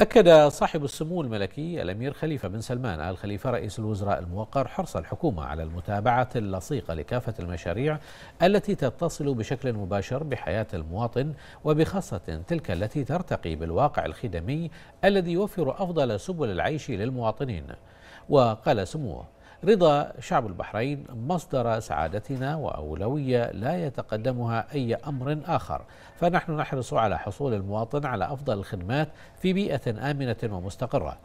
أكد صاحب السمو الملكي الأمير خليفة بن سلمان آل خليفة رئيس الوزراء الموقر حرص الحكومة على المتابعة اللصيقة لكافة المشاريع التي تتصل بشكل مباشر بحياة المواطن وبخاصة تلك التي ترتقي بالواقع الخدمي الذي يوفر أفضل سبل العيش للمواطنين وقال سموه رضا شعب البحرين مصدر سعادتنا واولويه لا يتقدمها اي امر اخر فنحن نحرص على حصول المواطن على افضل الخدمات في بيئه امنه ومستقره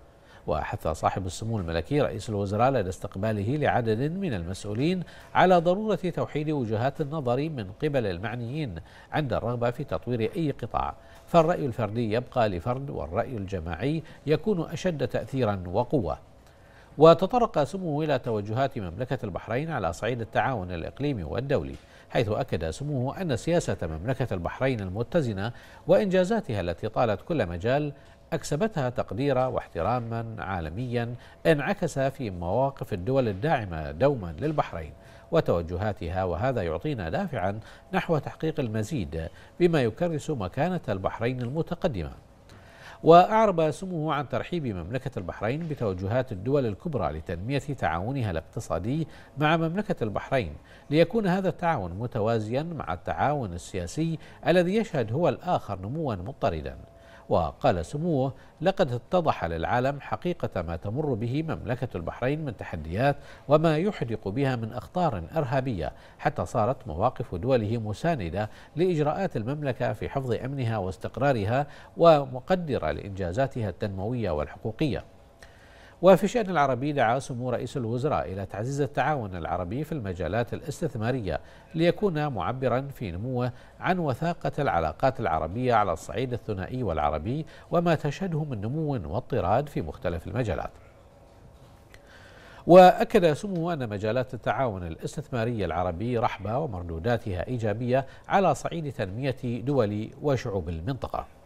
وحث صاحب السمو الملكي رئيس الوزراء لدى استقباله لعدد من المسؤولين على ضرورة توحيد وجهات النظر من قبل المعنيين عند الرغبة في تطوير أي قطاع فالرأي الفردي يبقى لفرد والرأي الجماعي يكون أشد تأثيرا وقوة وتطرق سموه إلى توجهات مملكة البحرين على صعيد التعاون الإقليمي والدولي حيث أكد سموه أن سياسة مملكة البحرين المتزنة وإنجازاتها التي طالت كل مجال أكسبتها تقديرا واحتراما عالميا انعكس في مواقف الدول الداعمة دوما للبحرين وتوجهاتها وهذا يعطينا دافعا نحو تحقيق المزيد بما يكرس مكانة البحرين المتقدمة وأعرب سموه عن ترحيب مملكة البحرين بتوجهات الدول الكبرى لتنمية تعاونها الاقتصادي مع مملكة البحرين ليكون هذا التعاون متوازيا مع التعاون السياسي الذي يشهد هو الآخر نموا مضطردا وقال سموه لقد اتضح للعالم حقيقة ما تمر به مملكة البحرين من تحديات وما يحدق بها من أخطار إرهابية حتى صارت مواقف دوله مساندة لإجراءات المملكة في حفظ أمنها واستقرارها ومقدرة لإنجازاتها التنموية والحقوقية وفي شأن العربي دعا سمو رئيس الوزراء إلى تعزيز التعاون العربي في المجالات الاستثمارية ليكون معبرا في نموه عن وثاقة العلاقات العربية على الصعيد الثنائي والعربي وما تشهده من نمو واضطراد في مختلف المجالات وأكد سمو أن مجالات التعاون الاستثماري العربي رحبة ومردوداتها إيجابية على صعيد تنمية دول وشعوب المنطقة